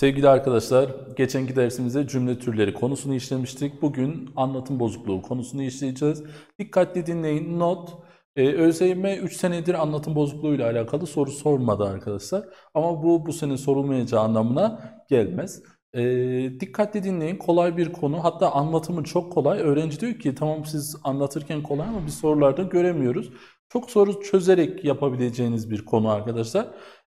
Sevgili arkadaşlar, geçenki dersimizde cümle türleri konusunu işlemiştik. Bugün anlatım bozukluğu konusunu işleyeceğiz. Dikkatli dinleyin. Not, e, ÖSYM 3 senedir anlatım bozukluğuyla alakalı soru sormadı arkadaşlar. Ama bu bu sene sorulmayacağı anlamına gelmez. E, dikkatli dinleyin. Kolay bir konu. Hatta anlatımı çok kolay. Öğrenci diyor ki tamam siz anlatırken kolay ama biz sorularda göremiyoruz. Çok soru çözerek yapabileceğiniz bir konu arkadaşlar.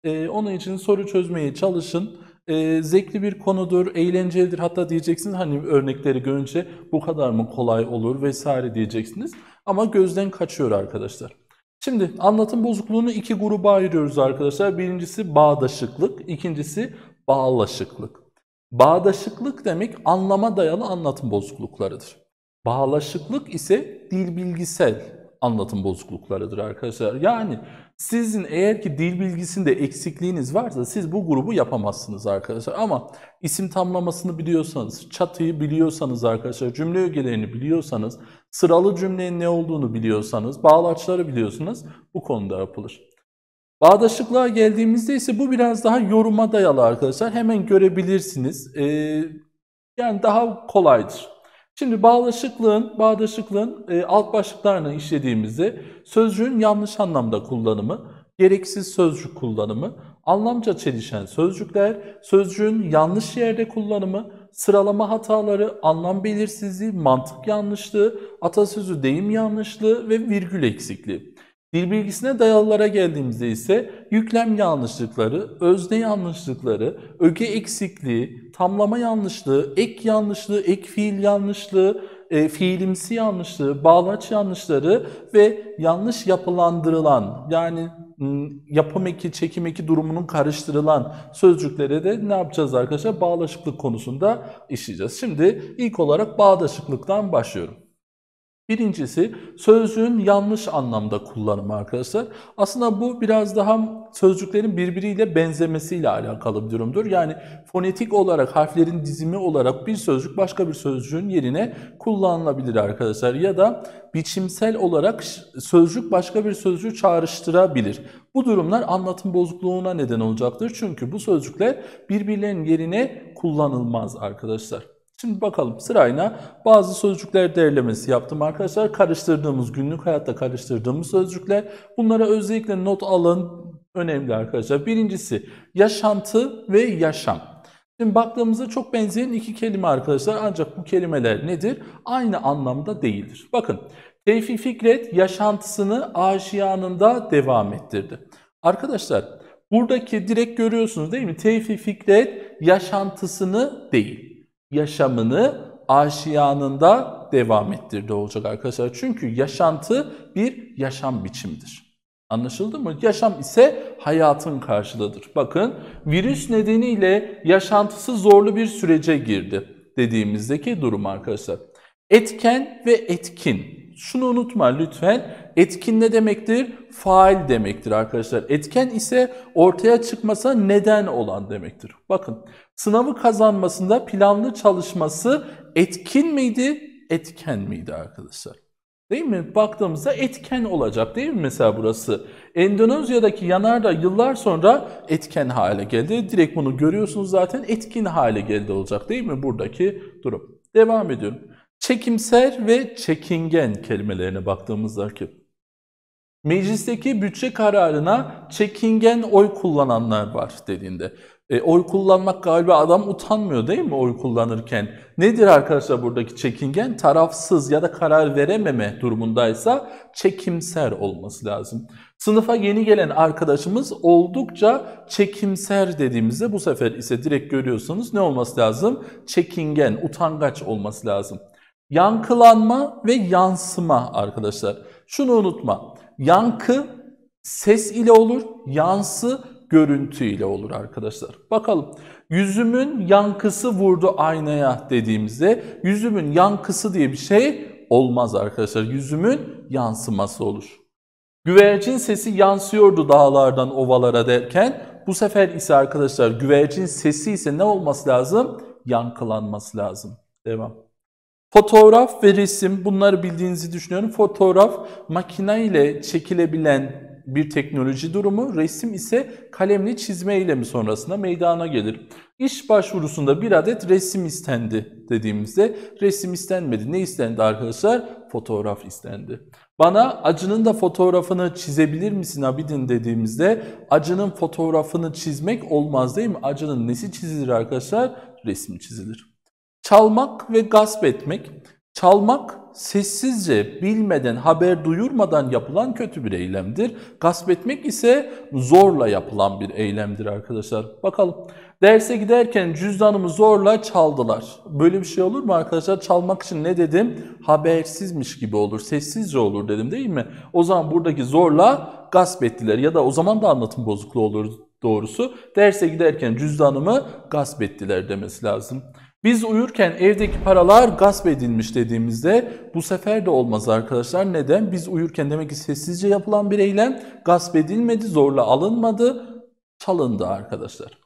E, onun için soru çözmeye çalışın e, zevkli bir konudur, eğlencelidir. Hatta diyeceksiniz hani örnekleri görünce bu kadar mı kolay olur vesaire diyeceksiniz. Ama gözden kaçıyor arkadaşlar. Şimdi anlatım bozukluğunu iki gruba ayırıyoruz arkadaşlar. Birincisi bağdaşıklık, ikincisi bağlaşıklık. Bağdaşıklık demek anlama dayalı anlatım bozukluklarıdır. Bağlaşıklık ise dil bilgisel anlatım bozukluklarıdır arkadaşlar. Yani sizin eğer ki dil bilgisinde eksikliğiniz varsa siz bu grubu yapamazsınız arkadaşlar. Ama isim tamlamasını biliyorsanız, çatıyı biliyorsanız arkadaşlar, cümle ögelerini biliyorsanız, sıralı cümlenin ne olduğunu biliyorsanız, bağlaçları biliyorsunuz bu konuda yapılır. Bağdaşıklığa geldiğimizde ise bu biraz daha yoruma dayalı arkadaşlar. Hemen görebilirsiniz. Ee, yani daha kolaydır. Şimdi bağdaşıklığın, bağdaşıklığın e, alt başlıklarını işlediğimizde sözcüğün yanlış anlamda kullanımı, gereksiz sözcük kullanımı, anlamca çelişen sözcükler, sözcüğün yanlış yerde kullanımı, sıralama hataları, anlam belirsizliği, mantık yanlışlığı, atasözü deyim yanlışlığı ve virgül eksikliği. Dil bilgisine dayalılara geldiğimizde ise yüklem yanlışlıkları, özne yanlışlıkları, öge eksikliği, tamlama yanlışlığı, ek yanlışlığı, ek fiil yanlışlığı, e, fiilimsi yanlışlığı, bağlaç yanlışları ve yanlış yapılandırılan yani yapım eki, çekim eki durumunun karıştırılan sözcüklere de ne yapacağız arkadaşlar? Bağdaşıklık konusunda işleyeceğiz. Şimdi ilk olarak bağdaşıklıktan başlıyorum. Birincisi sözcüğün yanlış anlamda kullanımı arkadaşlar. Aslında bu biraz daha sözcüklerin birbiriyle benzemesiyle alakalı bir durumdur. Yani fonetik olarak harflerin dizimi olarak bir sözcük başka bir sözcüğün yerine kullanılabilir arkadaşlar. Ya da biçimsel olarak sözcük başka bir sözcüğü çağrıştırabilir. Bu durumlar anlatım bozukluğuna neden olacaktır. Çünkü bu sözcükler birbirlerinin yerine kullanılmaz arkadaşlar. Şimdi bakalım sırayla bazı sözcükler değerlemesi yaptım arkadaşlar. Karıştırdığımız, günlük hayatta karıştırdığımız sözcükler. Bunlara özellikle not alın. Önemli arkadaşlar. Birincisi yaşantı ve yaşam. Şimdi baktığımızda çok benzeyen iki kelime arkadaşlar. Ancak bu kelimeler nedir? Aynı anlamda değildir. Bakın Tevfik Fikret yaşantısını aşiyanında devam ettirdi. Arkadaşlar buradaki direkt görüyorsunuz değil mi? Tevfik Fikret yaşantısını değil yaşamını aşiyanında devam ettirdi olacak arkadaşlar. Çünkü yaşantı bir yaşam biçimidir. Anlaşıldı mı? Yaşam ise hayatın karşılığıdır. Bakın virüs nedeniyle yaşantısı zorlu bir sürece girdi dediğimizdeki durum arkadaşlar. Etken ve etkin. Şunu unutma lütfen. Etkin ne demektir? Fail demektir arkadaşlar. Etken ise ortaya çıkmasa neden olan demektir. Bakın Sınavı kazanmasında planlı çalışması etkin miydi, etken miydi arkadaşlar? Değil mi? Baktığımızda etken olacak değil mi mesela burası? Endonezya'daki yanardağ yıllar sonra etken hale geldi. Direkt bunu görüyorsunuz zaten etkin hale geldi olacak değil mi buradaki durum? Devam ediyorum. Çekimser ve çekingen kelimelerine baktığımızda ki meclisteki bütçe kararına çekingen oy kullananlar var dediğinde e, oy kullanmak galiba adam utanmıyor değil mi oy kullanırken? Nedir arkadaşlar buradaki çekingen? Tarafsız ya da karar verememe durumundaysa çekimser olması lazım. Sınıfa yeni gelen arkadaşımız oldukça çekimser dediğimizde bu sefer ise direkt görüyorsunuz ne olması lazım? Çekingen, utangaç olması lazım. Yankılanma ve yansıma arkadaşlar. Şunu unutma. Yankı ses ile olur, yansı görüntü ile olur arkadaşlar. Bakalım yüzümün yankısı vurdu aynaya dediğimizde yüzümün yankısı diye bir şey olmaz arkadaşlar. Yüzümün yansıması olur. Güvercin sesi yansıyordu dağlardan ovalara derken bu sefer ise arkadaşlar güvercin sesi ise ne olması lazım? Yankılanması lazım. Devam. Fotoğraf ve resim bunları bildiğinizi düşünüyorum. Fotoğraf makine ile çekilebilen bir teknoloji durumu, resim ise kalemle çizme eylemi sonrasında meydana gelir. İş başvurusunda bir adet resim istendi dediğimizde resim istenmedi. Ne istendi arkadaşlar? Fotoğraf istendi. Bana acının da fotoğrafını çizebilir misin Abidin dediğimizde acının fotoğrafını çizmek olmaz değil mi? Acının nesi çizilir arkadaşlar? Resim çizilir. Çalmak ve gasp etmek. Çalmak sessizce, bilmeden, haber duyurmadan yapılan kötü bir eylemdir. Gasp etmek ise zorla yapılan bir eylemdir arkadaşlar. Bakalım. Derse giderken cüzdanımı zorla çaldılar. Böyle bir şey olur mu arkadaşlar? Çalmak için ne dedim? Habersizmiş gibi olur, sessizce olur dedim değil mi? O zaman buradaki zorla gasp ettiler ya da o zaman da anlatım bozukluğu olur doğrusu. Derse giderken cüzdanımı gasp ettiler demesi lazım. Biz uyurken evdeki paralar gasp edilmiş dediğimizde bu sefer de olmaz arkadaşlar. Neden? Biz uyurken demek ki sessizce yapılan bir eylem gasp edilmedi, zorla alınmadı, çalındı arkadaşlar.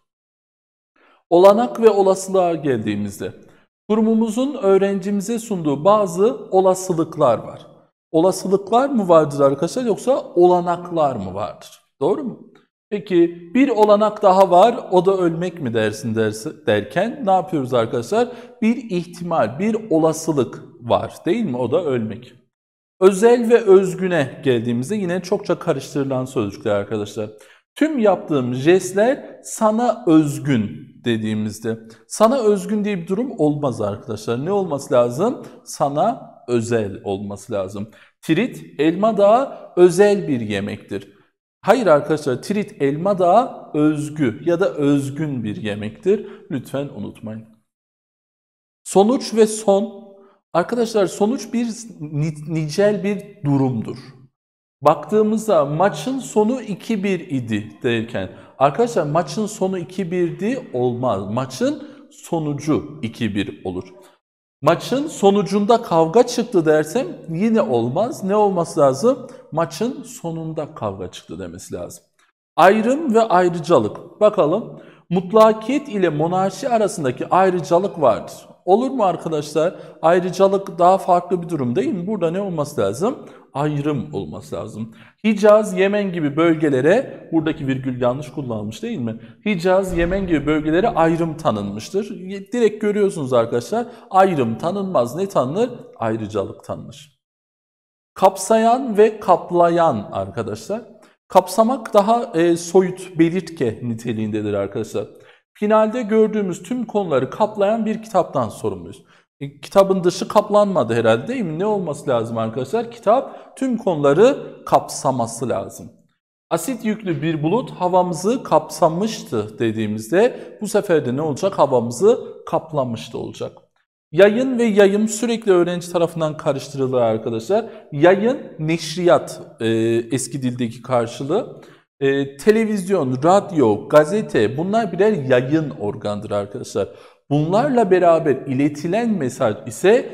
Olanak ve olasılığa geldiğimizde kurumumuzun öğrencimize sunduğu bazı olasılıklar var. Olasılıklar mı vardır arkadaşlar yoksa olanaklar mı vardır? Doğru mu? Peki bir olanak daha var o da ölmek mi dersin dersi, derken ne yapıyoruz arkadaşlar? Bir ihtimal, bir olasılık var değil mi? O da ölmek. Özel ve özgüne geldiğimizde yine çokça karıştırılan sözcükler arkadaşlar. Tüm yaptığım jestler sana özgün dediğimizde. Sana özgün diye bir durum olmaz arkadaşlar. Ne olması lazım? Sana özel olması lazım. Tirit elma dağı özel bir yemektir. Hayır arkadaşlar trit elma da özgü ya da özgün bir yemektir. Lütfen unutmayın. Sonuç ve son. Arkadaşlar sonuç bir nicel bir durumdur. Baktığımızda maçın sonu 2-1 idi derken arkadaşlar maçın sonu 2-1'di olmaz. Maçın sonucu 2-1 olur maçın sonucunda kavga çıktı dersem yine olmaz. Ne olması lazım? Maçın sonunda kavga çıktı demesi lazım. Ayrım ve ayrıcalık. Bakalım mutlakiyet ile monarşi arasındaki ayrıcalık vardır. Olur mu arkadaşlar? Ayrıcalık daha farklı bir durum değil mi? Burada ne olması lazım? Ayrım olması lazım. Hicaz, Yemen gibi bölgelere, buradaki virgül yanlış kullanılmış değil mi? Hicaz, Yemen gibi bölgelere ayrım tanınmıştır. Direkt görüyorsunuz arkadaşlar, ayrım tanınmaz. Ne tanınır? Ayrıcalık tanınır. Kapsayan ve kaplayan arkadaşlar. Kapsamak daha e, soyut, belirtke niteliğindedir arkadaşlar finalde gördüğümüz tüm konuları kaplayan bir kitaptan sorumluyuz. E, kitabın dışı kaplanmadı herhalde değil mi? Ne olması lazım arkadaşlar? Kitap tüm konuları kapsaması lazım. Asit yüklü bir bulut havamızı kapsamıştı dediğimizde bu sefer de ne olacak? Havamızı kaplamıştı olacak. Yayın ve yayım sürekli öğrenci tarafından karıştırılır arkadaşlar. Yayın neşriyat e, eski dildeki karşılığı. E, televizyon, radyo, gazete bunlar birer yayın organdır arkadaşlar. Bunlarla beraber iletilen mesaj ise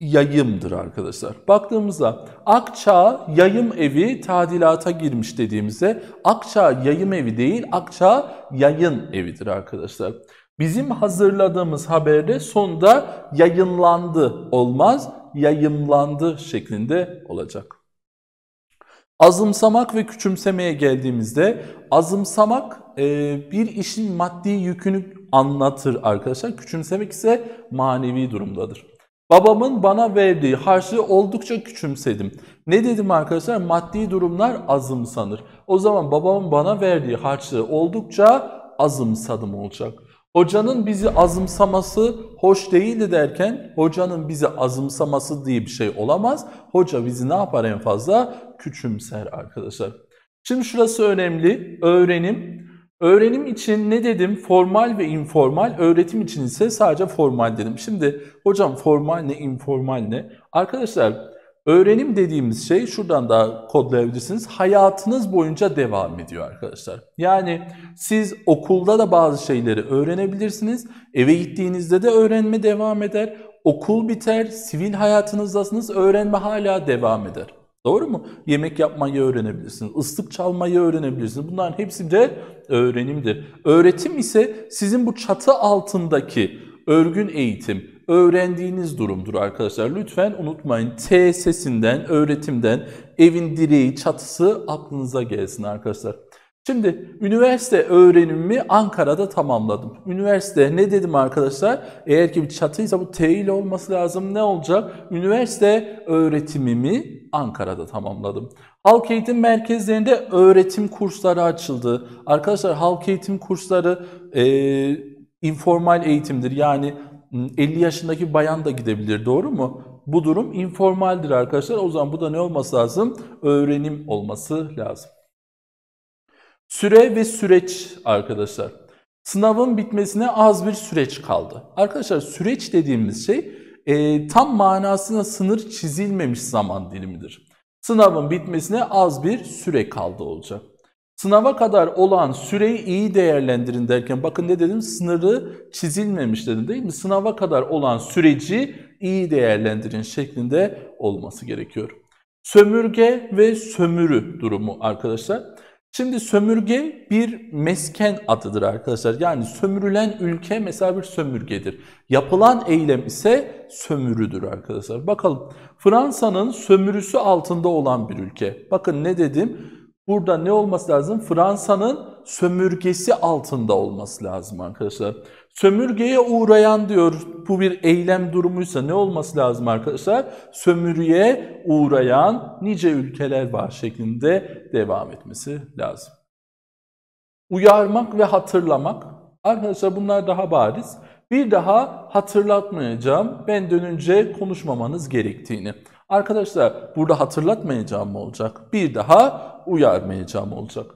yayımdır arkadaşlar. Baktığımızda Akça Yayım Evi tadilata girmiş dediğimizde Akça Yayım Evi değil Akça Yayın Evi'dir arkadaşlar. Bizim hazırladığımız haberde sonda yayınlandı olmaz, yayımlandı şeklinde olacak. Azımsamak ve küçümsemeye geldiğimizde azımsamak e, bir işin maddi yükünü anlatır arkadaşlar. Küçümsemek ise manevi durumdadır. Babamın bana verdiği harçlığı oldukça küçümsedim. Ne dedim arkadaşlar? Maddi durumlar azımsanır. O zaman babamın bana verdiği harçlığı oldukça azımsadım olacak. Hocanın bizi azımsaması hoş değildi derken hocanın bizi azımsaması diye bir şey olamaz. Hoca bizi ne yapar en fazla? Küçümser arkadaşlar. Şimdi şurası önemli. Öğrenim. Öğrenim için ne dedim? Formal ve informal. Öğretim için ise sadece formal dedim. Şimdi hocam formal ne, informal ne? Arkadaşlar Öğrenim dediğimiz şey şuradan da kodlayabilirsiniz. Hayatınız boyunca devam ediyor arkadaşlar. Yani siz okulda da bazı şeyleri öğrenebilirsiniz. Eve gittiğinizde de öğrenme devam eder. Okul biter, sivil hayatınızdasınız, öğrenme hala devam eder. Doğru mu? Yemek yapmayı öğrenebilirsiniz, ıslık çalmayı öğrenebilirsiniz. Bunların hepsi de öğrenimdir. Öğretim ise sizin bu çatı altındaki örgün eğitim, öğrendiğiniz durumdur arkadaşlar. Lütfen unutmayın. T sesinden, öğretimden, evin direği, çatısı aklınıza gelsin arkadaşlar. Şimdi üniversite öğrenimimi Ankara'da tamamladım. Üniversite ne dedim arkadaşlar? Eğer ki bir çatıysa bu T ile olması lazım. Ne olacak? Üniversite öğretimimi Ankara'da tamamladım. Halk eğitim merkezlerinde öğretim kursları açıldı. Arkadaşlar halk eğitim kursları e, informal eğitimdir. Yani 50 hmm, yaşındaki bayan da gidebilir doğru mu? Bu durum informaldir arkadaşlar. O zaman bu da ne olması lazım? Öğrenim olması lazım. Süre ve süreç arkadaşlar. Sınavın bitmesine az bir süreç kaldı. Arkadaşlar süreç dediğimiz şey e, tam manasına sınır çizilmemiş zaman dilimidir. Sınavın bitmesine az bir süre kaldı olacak. Sınava kadar olan süreyi iyi değerlendirin derken bakın ne dedim sınırı çizilmemiş dedim değil mi? Sınava kadar olan süreci iyi değerlendirin şeklinde olması gerekiyor. Sömürge ve sömürü durumu arkadaşlar. Şimdi sömürge bir mesken adıdır arkadaşlar. Yani sömürülen ülke mesela bir sömürgedir. Yapılan eylem ise sömürüdür arkadaşlar. Bakalım Fransa'nın sömürüsü altında olan bir ülke. Bakın ne dedim? Burada ne olması lazım? Fransa'nın sömürgesi altında olması lazım arkadaşlar. Sömürgeye uğrayan diyor bu bir eylem durumuysa ne olması lazım arkadaşlar? Sömürüye uğrayan nice ülkeler var şeklinde devam etmesi lazım. Uyarmak ve hatırlamak. Arkadaşlar bunlar daha bariz. Bir daha hatırlatmayacağım ben dönünce konuşmamanız gerektiğini. Arkadaşlar burada hatırlatmayacağım mı olacak. Bir daha uyarmayacağım olacak.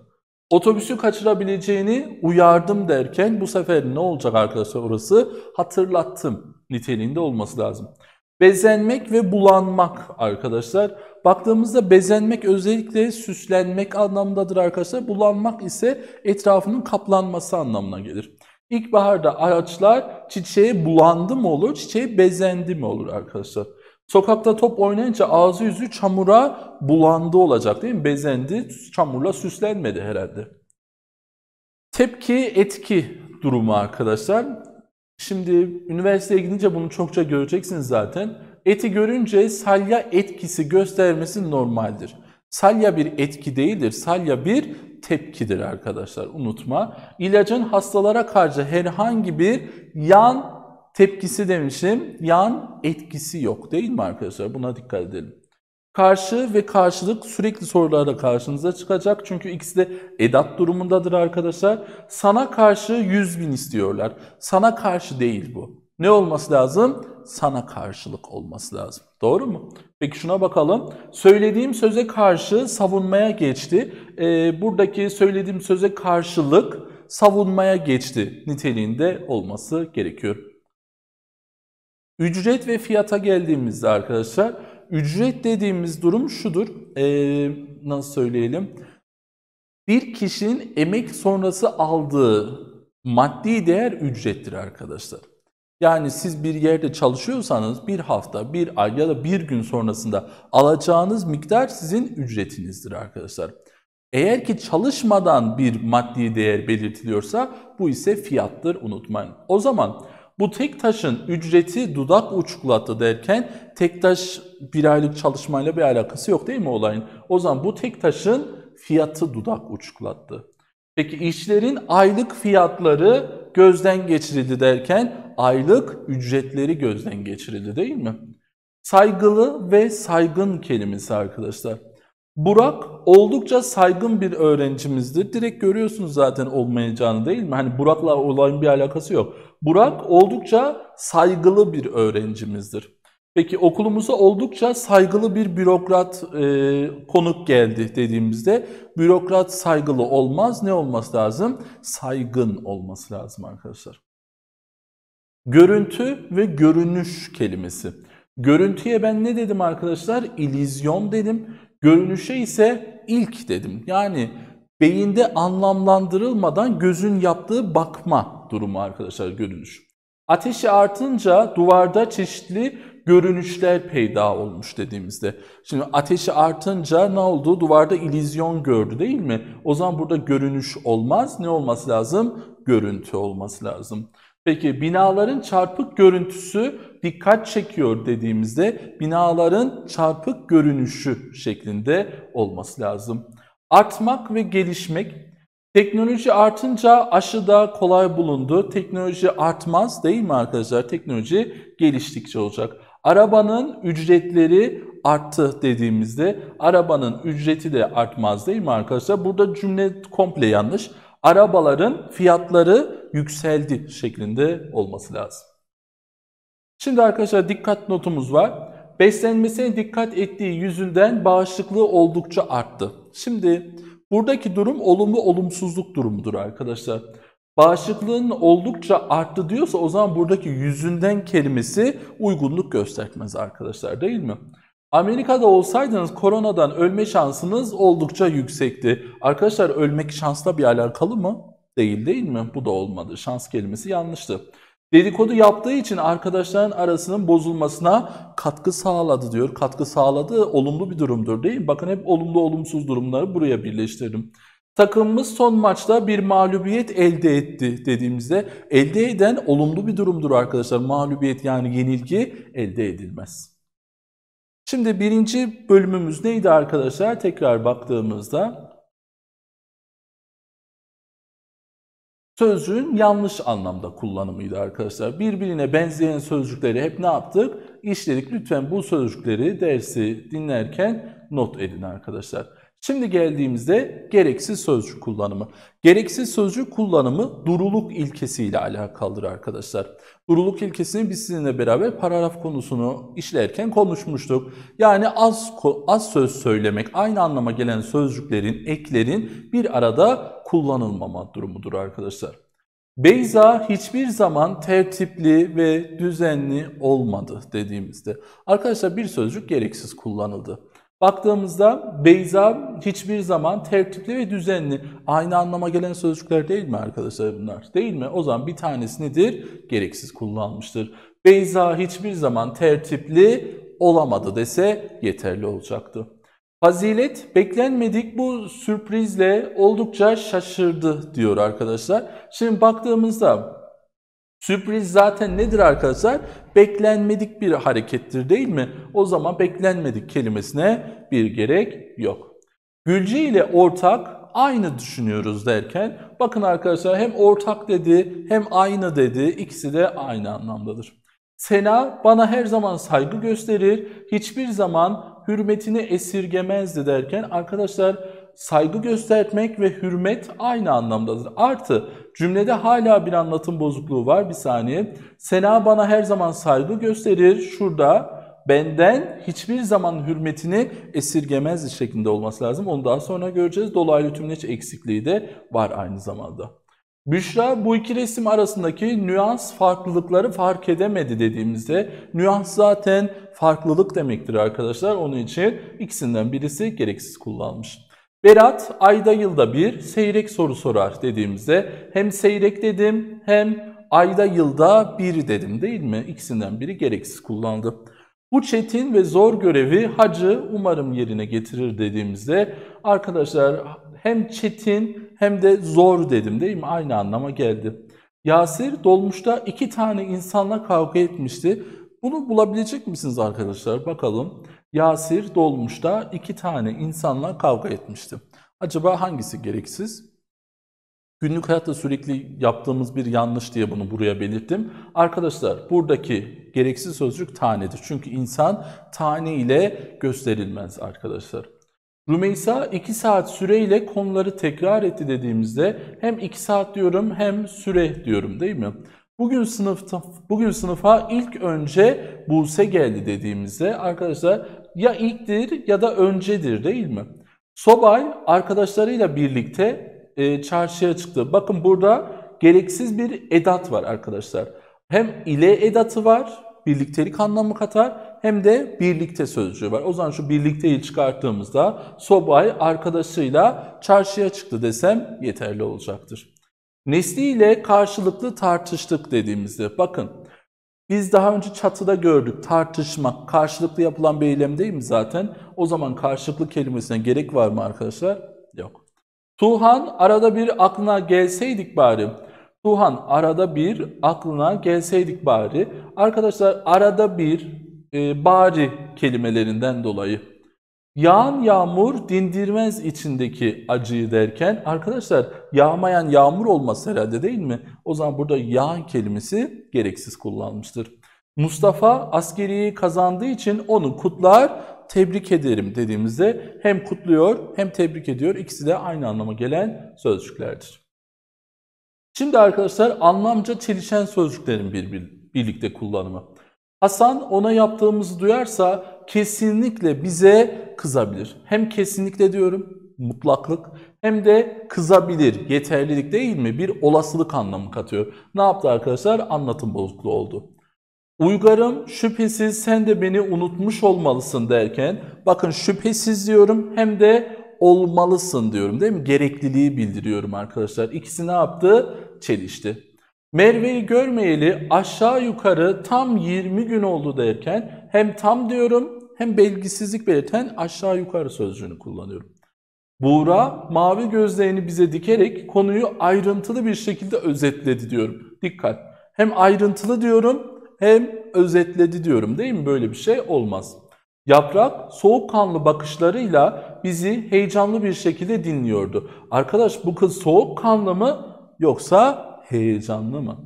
Otobüsü kaçırabileceğini uyardım derken bu sefer ne olacak arkadaşlar orası? Hatırlattım niteliğinde olması lazım. Bezenmek ve bulanmak arkadaşlar. Baktığımızda bezenmek özellikle süslenmek anlamındadır arkadaşlar. Bulanmak ise etrafının kaplanması anlamına gelir. İlkbaharda ağaçlar çiçeğe bulandı mı olur, çiçeğe bezendi mi olur arkadaşlar. Sokakta top oynayınca ağzı yüzü çamura bulandı olacak değil mi? Bezendi, çamurla süslenmedi herhalde. Tepki, etki durumu arkadaşlar. Şimdi üniversiteye gidince bunu çokça göreceksiniz zaten. Eti görünce salya etkisi göstermesi normaldir. Salya bir etki değildir. Salya bir tepkidir arkadaşlar. Unutma. İlacın hastalara karşı herhangi bir yan tepkisi demişim. Yan etkisi yok değil mi arkadaşlar? Buna dikkat edelim. Karşı ve karşılık sürekli sorularda karşınıza çıkacak. Çünkü ikisi de edat durumundadır arkadaşlar. Sana karşı 100 bin istiyorlar. Sana karşı değil bu. Ne olması lazım? Sana karşılık olması lazım. Doğru mu? Peki şuna bakalım. Söylediğim söze karşı savunmaya geçti. Ee, buradaki söylediğim söze karşılık savunmaya geçti niteliğinde olması gerekiyor. Ücret ve fiyata geldiğimizde arkadaşlar ücret dediğimiz durum şudur. Ee, nasıl söyleyelim? Bir kişinin emek sonrası aldığı maddi değer ücrettir arkadaşlar. Yani siz bir yerde çalışıyorsanız bir hafta, bir ay ya da bir gün sonrasında alacağınız miktar sizin ücretinizdir arkadaşlar. Eğer ki çalışmadan bir maddi değer belirtiliyorsa bu ise fiyattır unutmayın. O zaman bu tek taşın ücreti dudak uçuklattı derken tek taş bir aylık çalışmayla bir alakası yok değil mi olayın? O zaman bu tek taşın fiyatı dudak uçuklattı. Peki işlerin aylık fiyatları gözden geçirildi derken aylık ücretleri gözden geçirildi değil mi? Saygılı ve saygın kelimesi arkadaşlar. Burak oldukça saygın bir öğrencimizdir. Direkt görüyorsunuz zaten olmayacağını değil mi? Hani Burak'la olayın bir alakası yok. Burak oldukça saygılı bir öğrencimizdir. Peki okulumuza oldukça saygılı bir bürokrat e, konuk geldi dediğimizde bürokrat saygılı olmaz. Ne olması lazım? Saygın olması lazım arkadaşlar. Görüntü ve görünüş kelimesi. Görüntüye ben ne dedim arkadaşlar? İllüzyon dedim. Görünüşe ise ilk dedim. Yani beyinde anlamlandırılmadan gözün yaptığı bakma durumu arkadaşlar görünüş. Ateşi artınca duvarda çeşitli görünüşler peyda olmuş dediğimizde. Şimdi ateşi artınca ne oldu? Duvarda ilizyon gördü değil mi? O zaman burada görünüş olmaz. Ne olması lazım? Görüntü olması lazım. Peki binaların çarpık görüntüsü dikkat çekiyor dediğimizde binaların çarpık görünüşü şeklinde olması lazım. Artmak ve gelişmek. Teknoloji artınca aşı da kolay bulundu. Teknoloji artmaz değil mi arkadaşlar? Teknoloji geliştikçe olacak. Arabanın ücretleri arttı dediğimizde arabanın ücreti de artmaz değil mi arkadaşlar? Burada cümle komple yanlış arabaların fiyatları yükseldi şeklinde olması lazım. Şimdi arkadaşlar dikkat notumuz var. Beslenmesine dikkat ettiği yüzünden bağışıklığı oldukça arttı. Şimdi buradaki durum olumlu olumsuzluk durumudur arkadaşlar. Bağışıklığın oldukça arttı diyorsa o zaman buradaki yüzünden kelimesi uygunluk göstermez arkadaşlar değil mi? Amerika'da olsaydınız koronadan ölme şansınız oldukça yüksekti. Arkadaşlar ölmek şansla bir alakalı mı? Değil değil mi? Bu da olmadı. Şans kelimesi yanlıştı. Dedikodu yaptığı için arkadaşların arasının bozulmasına katkı sağladı diyor. Katkı sağladı olumlu bir durumdur değil mi? Bakın hep olumlu olumsuz durumları buraya birleştirdim. Takımımız son maçta bir mağlubiyet elde etti dediğimizde elde eden olumlu bir durumdur arkadaşlar. Mağlubiyet yani yenilgi elde edilmez. Şimdi birinci bölümümüz neydi arkadaşlar? Tekrar baktığımızda sözcüğün yanlış anlamda kullanımıydı arkadaşlar. Birbirine benzeyen sözcükleri hep ne yaptık? İşledik. Lütfen bu sözcükleri dersi dinlerken not edin arkadaşlar. Şimdi geldiğimizde gereksiz sözcük kullanımı. Gereksiz sözcük kullanımı duruluk ilkesiyle alakalıdır arkadaşlar. Duruluk ilkesini biz sizinle beraber paragraf konusunu işlerken konuşmuştuk. Yani az az söz söylemek aynı anlama gelen sözcüklerin, eklerin bir arada kullanılmama durumudur arkadaşlar. Beyza hiçbir zaman tertipli ve düzenli olmadı dediğimizde. Arkadaşlar bir sözcük gereksiz kullanıldı. Baktığımızda beyza hiçbir zaman tertipli ve düzenli. Aynı anlama gelen sözcükler değil mi arkadaşlar bunlar? Değil mi? O zaman bir tanesi nedir? Gereksiz kullanmıştır. Beyza hiçbir zaman tertipli olamadı dese yeterli olacaktı. Fazilet beklenmedik bu sürprizle oldukça şaşırdı diyor arkadaşlar. Şimdi baktığımızda Sürpriz zaten nedir arkadaşlar? Beklenmedik bir harekettir değil mi? O zaman beklenmedik kelimesine bir gerek yok. Gülce ile ortak aynı düşünüyoruz derken bakın arkadaşlar hem ortak dedi hem aynı dedi ikisi de aynı anlamdadır. Sena bana her zaman saygı gösterir, hiçbir zaman hürmetini esirgemezdi derken arkadaşlar saygı göstermek ve hürmet aynı anlamdadır. Artı cümlede hala bir anlatım bozukluğu var bir saniye. Sena bana her zaman saygı gösterir. Şurada benden hiçbir zaman hürmetini esirgemez şeklinde olması lazım. Onu daha sonra göreceğiz. Dolaylı tümleç eksikliği de var aynı zamanda. Büşra bu iki resim arasındaki nüans farklılıkları fark edemedi dediğimizde nüans zaten farklılık demektir arkadaşlar. Onun için ikisinden birisi gereksiz kullanmış. Berat ayda yılda bir seyrek soru sorar dediğimizde hem seyrek dedim hem ayda yılda bir dedim değil mi? İkisinden biri gereksiz kullandım. Bu çetin ve zor görevi hacı umarım yerine getirir dediğimizde arkadaşlar hem çetin hem de zor dedim değil mi? Aynı anlama geldi. Yasir dolmuşta iki tane insanla kavga etmişti bunu bulabilecek misiniz arkadaşlar? Bakalım. Yasir Dolmuş'ta iki tane insanla kavga etmişti. Acaba hangisi gereksiz? Günlük hayatta sürekli yaptığımız bir yanlış diye bunu buraya belirttim. Arkadaşlar buradaki gereksiz sözcük tanedir. Çünkü insan tane ile gösterilmez arkadaşlar. Rümeysa 2 saat süreyle konuları tekrar etti dediğimizde hem 2 saat diyorum hem süre diyorum değil mi? Bugün sınıfta, bugün sınıfa ilk önce Buse geldi dediğimizde arkadaşlar ya ilktir ya da öncedir değil mi? Sobay arkadaşlarıyla birlikte e, çarşıya çıktı. Bakın burada gereksiz bir edat var arkadaşlar. Hem ile edatı var, birliktelik anlamı katar hem de birlikte sözcüğü var. O zaman şu birlikteyi çıkarttığımızda sobay arkadaşıyla çarşıya çıktı desem yeterli olacaktır. Nesliyle karşılıklı tartıştık dediğimizde bakın biz daha önce çatıda gördük tartışmak karşılıklı yapılan bir eylem değil mi zaten? O zaman karşılıklı kelimesine gerek var mı arkadaşlar? Yok. Tuhan arada bir aklına gelseydik bari. Tuhan arada bir aklına gelseydik bari. Arkadaşlar arada bir e, bari kelimelerinden dolayı Yağan yağmur dindirmez içindeki acıyı derken arkadaşlar yağmayan yağmur olması herhalde değil mi? O zaman burada yağan kelimesi gereksiz kullanmıştır. Mustafa askeriyi kazandığı için onu kutlar, tebrik ederim dediğimizde hem kutluyor hem tebrik ediyor. İkisi de aynı anlama gelen sözcüklerdir. Şimdi arkadaşlar anlamca çelişen sözcüklerin bir, birlikte kullanımı. Hasan ona yaptığımızı duyarsa kesinlikle bize kızabilir. Hem kesinlikle diyorum mutlaklık hem de kızabilir. Yeterlilik değil mi? Bir olasılık anlamı katıyor. Ne yaptı arkadaşlar? Anlatım bozukluğu oldu. Uygarım şüphesiz sen de beni unutmuş olmalısın derken bakın şüphesiz diyorum hem de olmalısın diyorum değil mi? Gerekliliği bildiriyorum arkadaşlar. İkisi ne yaptı? Çelişti. Merve'yi görmeyeli aşağı yukarı tam 20 gün oldu derken hem tam diyorum hem belgisizlik belirten aşağı yukarı sözcüğünü kullanıyorum. Buğra mavi gözlerini bize dikerek konuyu ayrıntılı bir şekilde özetledi diyorum. Dikkat. Hem ayrıntılı diyorum hem özetledi diyorum değil mi? Böyle bir şey olmaz. Yaprak soğukkanlı bakışlarıyla bizi heyecanlı bir şekilde dinliyordu. Arkadaş bu kız soğukkanlı mı yoksa heyecanlı mı?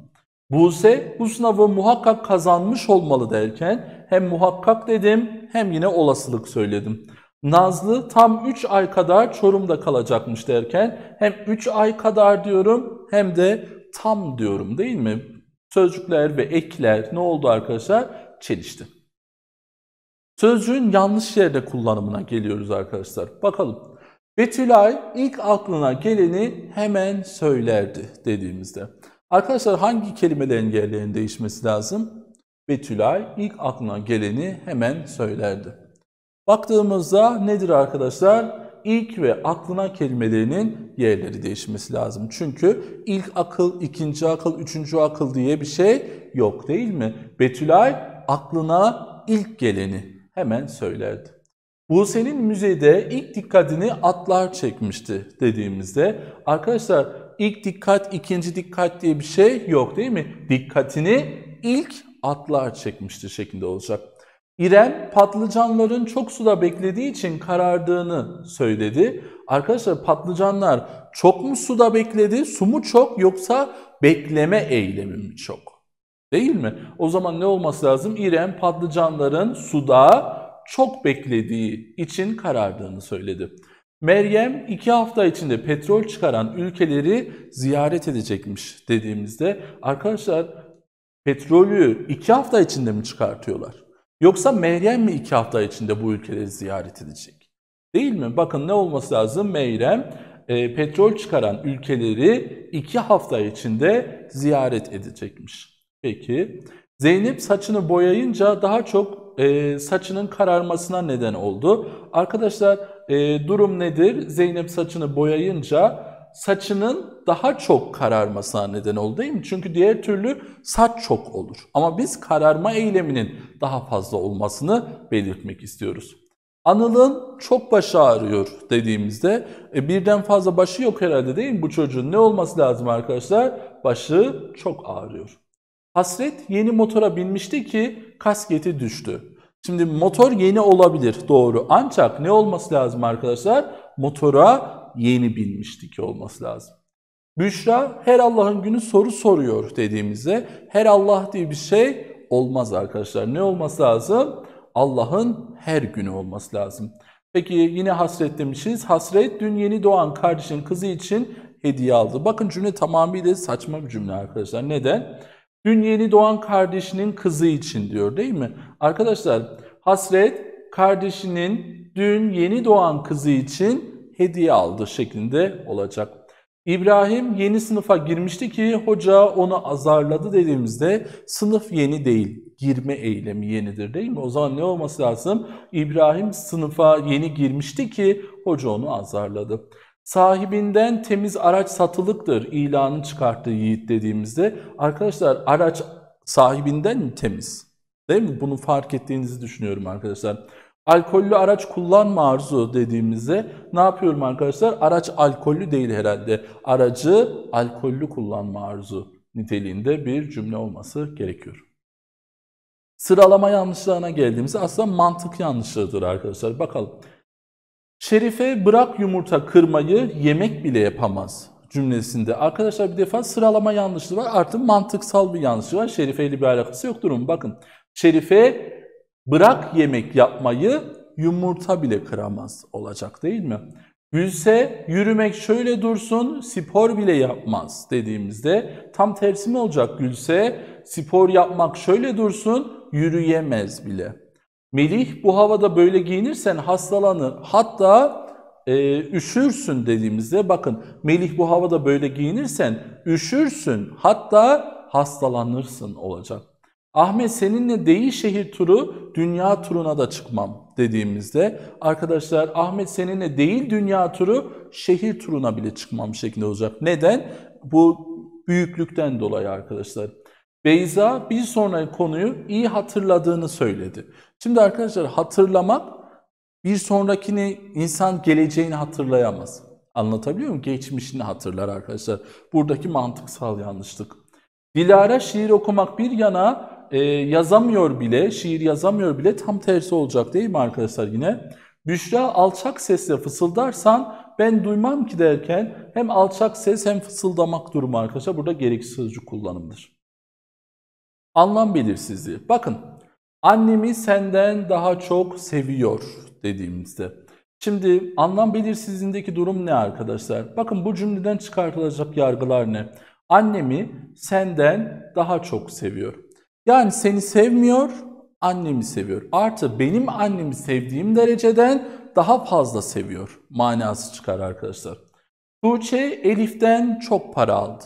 Buse bu sınavı muhakkak kazanmış olmalı derken hem muhakkak dedim hem yine olasılık söyledim. Nazlı tam 3 ay kadar Çorum'da kalacakmış derken hem 3 ay kadar diyorum hem de tam diyorum değil mi? Sözcükler ve ekler ne oldu arkadaşlar? Çelişti. Sözcüğün yanlış yerde kullanımına geliyoruz arkadaşlar. Bakalım Betülay ilk aklına geleni hemen söylerdi dediğimizde. Arkadaşlar hangi kelimelerin yerlerinin değişmesi lazım? Betülay ilk aklına geleni hemen söylerdi. Baktığımızda nedir arkadaşlar? İlk ve aklına kelimelerinin yerleri değişmesi lazım. Çünkü ilk akıl, ikinci akıl, üçüncü akıl diye bir şey yok değil mi? Betülay aklına ilk geleni hemen söylerdi. Bu senin müzede ilk dikkatini atlar çekmişti dediğimizde arkadaşlar ilk dikkat, ikinci dikkat diye bir şey yok değil mi? Dikkatini ilk atlar çekmişti şeklinde olacak. İrem patlıcanların çok suda beklediği için karardığını söyledi. Arkadaşlar patlıcanlar çok mu suda bekledi? Su mu çok yoksa bekleme eylemi mi çok? Değil mi? O zaman ne olması lazım? İrem patlıcanların suda çok beklediği için karardığını söyledi. Meryem iki hafta içinde petrol çıkaran ülkeleri ziyaret edecekmiş dediğimizde arkadaşlar petrolü iki hafta içinde mi çıkartıyorlar? Yoksa Meryem mi iki hafta içinde bu ülkeleri ziyaret edecek? Değil mi? Bakın ne olması lazım? Meryem e, petrol çıkaran ülkeleri iki hafta içinde ziyaret edecekmiş. Peki Zeynep saçını boyayınca daha çok e, saçının kararmasına neden oldu. Arkadaşlar e, durum nedir? Zeynep saçını boyayınca saçının daha çok kararmasına neden oldu değil mi? Çünkü diğer türlü saç çok olur. Ama biz kararma eyleminin daha fazla olmasını belirtmek istiyoruz. Anıl'ın çok başı ağrıyor dediğimizde e, birden fazla başı yok herhalde değil mi bu çocuğun? Ne olması lazım arkadaşlar? Başı çok ağrıyor. Hasret yeni motora binmişti ki kasketi düştü. Şimdi motor yeni olabilir doğru ancak ne olması lazım arkadaşlar? Motora yeni binmişti ki olması lazım. Büşra her Allah'ın günü soru soruyor dediğimizde her Allah diye bir şey olmaz arkadaşlar. Ne olması lazım? Allah'ın her günü olması lazım. Peki yine hasret demişiz. Hasret dün yeni doğan kardeşin kızı için hediye aldı. Bakın cümle tamamıyla saçma bir cümle arkadaşlar. Neden? Dün yeni doğan kardeşinin kızı için diyor değil mi? Arkadaşlar hasret kardeşinin dün yeni doğan kızı için hediye aldı şeklinde olacak. İbrahim yeni sınıfa girmişti ki hoca onu azarladı dediğimizde sınıf yeni değil, girme eylemi yenidir değil mi? O zaman ne olması lazım? İbrahim sınıfa yeni girmişti ki hoca onu azarladı. Sahibinden temiz araç satılıktır ilanı çıkarttı Yiğit dediğimizde arkadaşlar araç sahibinden mi temiz? Değil mi? Bunu fark ettiğinizi düşünüyorum arkadaşlar. Alkollü araç kullanma arzu dediğimizde ne yapıyorum arkadaşlar? Araç alkollü değil herhalde. Aracı alkollü kullanma arzu niteliğinde bir cümle olması gerekiyor. Sıralama yanlışlarına geldiğimizde aslında mantık yanlışlığıdır arkadaşlar. Bakalım. Şerife bırak yumurta kırmayı yemek bile yapamaz cümlesinde. Arkadaşlar bir defa sıralama yanlışlığı var. Artı mantıksal bir yanlışlığı var. Şerife ile bir alakası yok durum. Bakın Şerife bırak yemek yapmayı yumurta bile kıramaz olacak değil mi? Gülse yürümek şöyle dursun spor bile yapmaz dediğimizde tam tersi mi olacak? Gülse spor yapmak şöyle dursun yürüyemez bile. Melih bu havada böyle giyinirsen hastalanır. Hatta e, üşürsün dediğimizde bakın Melih bu havada böyle giyinirsen üşürsün hatta hastalanırsın olacak. Ahmet seninle değil şehir turu dünya turuna da çıkmam dediğimizde arkadaşlar Ahmet seninle değil dünya turu şehir turuna bile çıkmam şeklinde olacak. Neden? Bu büyüklükten dolayı arkadaşlar. Beyza bir sonraki konuyu iyi hatırladığını söyledi. Şimdi arkadaşlar hatırlamak bir sonrakini insan geleceğini hatırlayamaz. Anlatabiliyor muyum? Geçmişini hatırlar arkadaşlar. Buradaki mantıksal yanlışlık. Dilara şiir okumak bir yana e, yazamıyor bile, şiir yazamıyor bile tam tersi olacak değil mi arkadaşlar yine? Büşra alçak sesle fısıldarsan ben duymam ki derken hem alçak ses hem fısıldamak durumu arkadaşlar burada gereksiz sözcük kullanımdır. Anlam belirsizliği. Bakın annemi senden daha çok seviyor dediğimizde. Şimdi anlam belirsizliğindeki durum ne arkadaşlar? Bakın bu cümleden çıkartılacak yargılar ne? Annemi senden daha çok seviyor. Yani seni sevmiyor, annemi seviyor. Artı benim annemi sevdiğim dereceden daha fazla seviyor manası çıkar arkadaşlar. Tuğçe Elif'ten çok para aldı.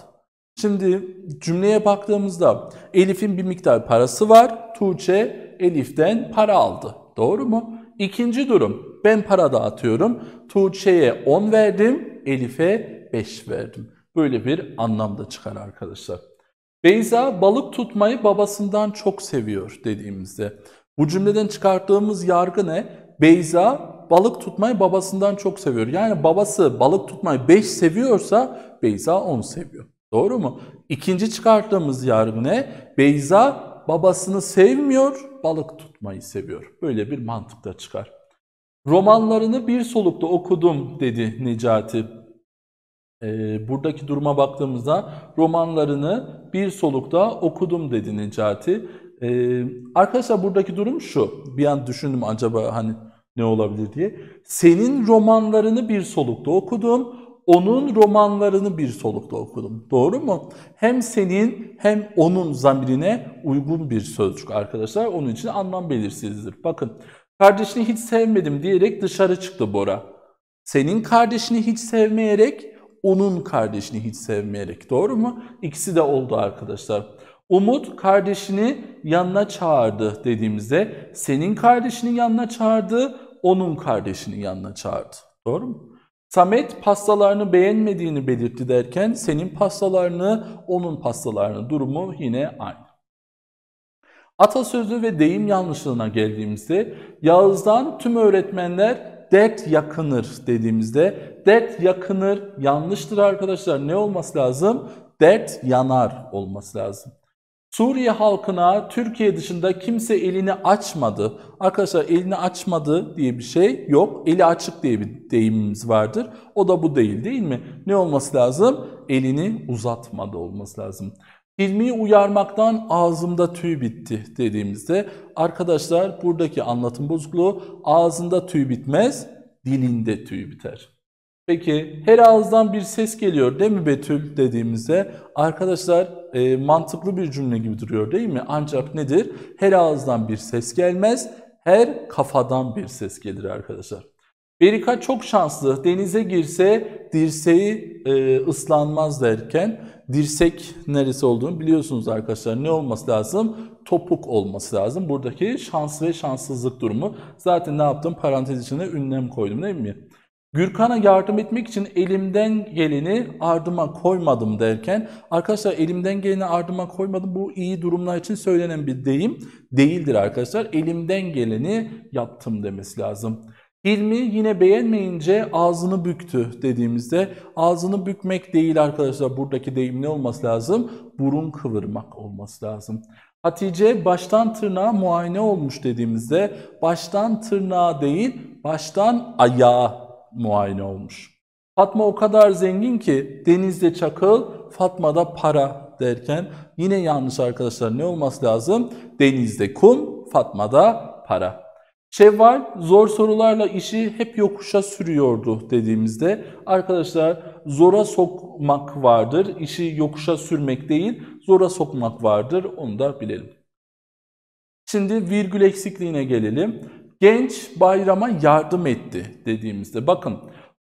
Şimdi cümleye baktığımızda Elif'in bir miktar parası var. Tuğçe Elif'ten para aldı. Doğru mu? İkinci durum ben para dağıtıyorum. Tuğçe'ye 10 verdim. Elif'e 5 verdim. Böyle bir anlamda çıkar arkadaşlar. Beyza balık tutmayı babasından çok seviyor dediğimizde. Bu cümleden çıkarttığımız yargı ne? Beyza balık tutmayı babasından çok seviyor. Yani babası balık tutmayı 5 seviyorsa Beyza 10 seviyor. Doğru mu? İkinci çıkarttığımız yargı ne? Beyza babasını sevmiyor, balık tutmayı seviyor. Böyle bir mantıkla çıkar. Romanlarını bir solukta okudum dedi Necati. Ee, buradaki duruma baktığımızda romanlarını bir solukta okudum dedi Necati. Ee, arkadaşlar buradaki durum şu. Bir an düşündüm acaba hani ne olabilir diye. Senin romanlarını bir solukta okudum onun romanlarını bir solukla okudum. Doğru mu? Hem senin hem onun zamirine uygun bir sözcük arkadaşlar. Onun için anlam belirsizdir. Bakın kardeşini hiç sevmedim diyerek dışarı çıktı Bora. Senin kardeşini hiç sevmeyerek onun kardeşini hiç sevmeyerek. Doğru mu? İkisi de oldu arkadaşlar. Umut kardeşini yanına çağırdı dediğimizde senin kardeşini yanına çağırdı, onun kardeşini yanına çağırdı. Doğru mu? Samet pastalarını beğenmediğini belirtti derken senin pastalarını, onun pastalarını durumu yine aynı. Atasözü ve deyim yanlışlığına geldiğimizde Yağız'dan tüm öğretmenler dert yakınır dediğimizde dert yakınır yanlıştır arkadaşlar. Ne olması lazım? Dert yanar olması lazım. Suriye halkına Türkiye dışında kimse elini açmadı. Arkadaşlar elini açmadı diye bir şey yok. Eli açık diye bir deyimimiz vardır. O da bu değil değil mi? Ne olması lazım? Elini uzatmadı olması lazım. Hilmi'yi uyarmaktan ağzımda tüy bitti dediğimizde arkadaşlar buradaki anlatım bozukluğu ağzında tüy bitmez, dilinde tüy biter. Peki her ağızdan bir ses geliyor değil mi Betül dediğimizde arkadaşlar e, mantıklı bir cümle gibi duruyor değil mi? Ancak nedir? Her ağızdan bir ses gelmez, her kafadan bir ses gelir arkadaşlar. Berika çok şanslı. Denize girse dirseği e, ıslanmaz derken dirsek neresi olduğunu biliyorsunuz arkadaşlar. Ne olması lazım? Topuk olması lazım. Buradaki şans ve şanssızlık durumu. Zaten ne yaptım? Parantez içinde ünlem koydum değil mi? Gürkan'a yardım etmek için elimden geleni ardıma koymadım derken arkadaşlar elimden geleni ardıma koymadım bu iyi durumlar için söylenen bir deyim değildir arkadaşlar. Elimden geleni yaptım demesi lazım. Hilmi yine beğenmeyince ağzını büktü dediğimizde ağzını bükmek değil arkadaşlar buradaki deyim ne olması lazım? Burun kıvırmak olması lazım. Hatice baştan tırnağa muayene olmuş dediğimizde baştan tırnağa değil baştan ayağa muayene olmuş. Fatma o kadar zengin ki denizde çakıl, Fatma'da para derken yine yanlış arkadaşlar ne olması lazım? Denizde kum, Fatma'da para. Şevval zor sorularla işi hep yokuşa sürüyordu dediğimizde arkadaşlar zora sokmak vardır. İşi yokuşa sürmek değil zora sokmak vardır onu da bilelim. Şimdi virgül eksikliğine gelelim. Genç bayrama yardım etti dediğimizde bakın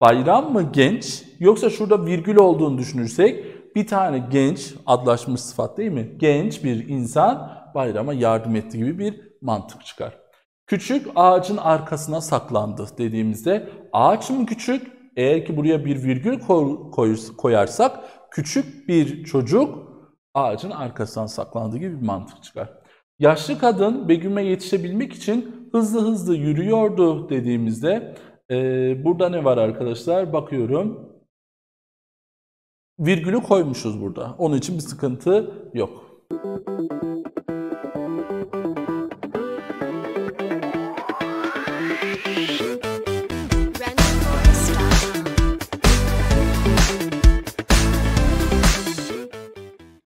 bayram mı genç yoksa şurada virgül olduğunu düşünürsek bir tane genç adlaşmış sıfat değil mi? Genç bir insan bayrama yardım etti gibi bir mantık çıkar. Küçük ağacın arkasına saklandı dediğimizde ağaç mı küçük? Eğer ki buraya bir virgül koyarsak küçük bir çocuk ağacın arkasından saklandığı gibi bir mantık çıkar. Yaşlı kadın Begüm'e yetişebilmek için hızlı hızlı yürüyordu dediğimizde e, burada ne var arkadaşlar? Bakıyorum. Virgülü koymuşuz burada. Onun için bir sıkıntı yok. Müzik